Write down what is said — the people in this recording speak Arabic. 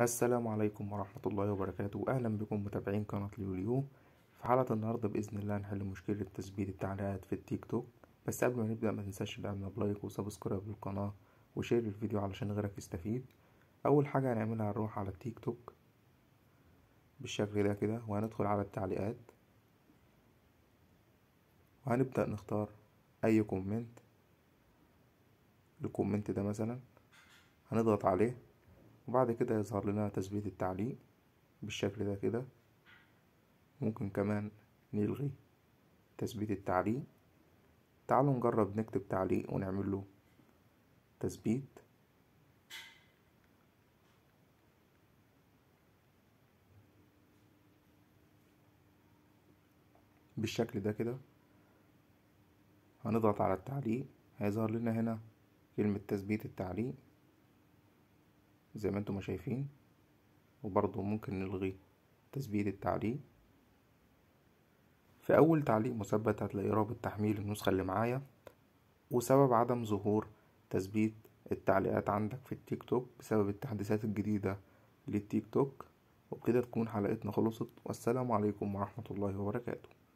السلام عليكم ورحمة الله وبركاته أهلا بكم متابعين قناة ليوليو في حلقة النهاردة بإذن الله هنحل مشكلة تثبيت التعليقات في التيك توك بس قبل ما نبدأ ما تنساش تدعمنا بلايك وسبسكرايب للقناة وشير الفيديو علشان غيرك يستفيد أول حاجة هنعملها هنروح على التيك توك بالشكل ده كده وهندخل على التعليقات وهنبدأ نختار أي كومنت الكومنت ده مثلا هنضغط عليه وبعد كده يظهر لنا تثبيت التعليق بالشكل ده كده ممكن كمان نلغي تثبيت التعليق تعالوا نجرب نكتب تعليق ونعمل له تثبيت بالشكل ده كده هنضغط على التعليق هيظهر لنا هنا كلمة تثبيت التعليق زي ما انتم ما شايفين وبرضو ممكن نلغي تثبيت التعليق في اول تعليق مثبت هتلاقي رابط تحميل النسخة اللي معايا وسبب عدم ظهور تثبيت التعليقات عندك في التيك توك بسبب التحديثات الجديدة للتيك توك وبكده تكون حلقتنا خلصت والسلام عليكم ورحمة الله وبركاته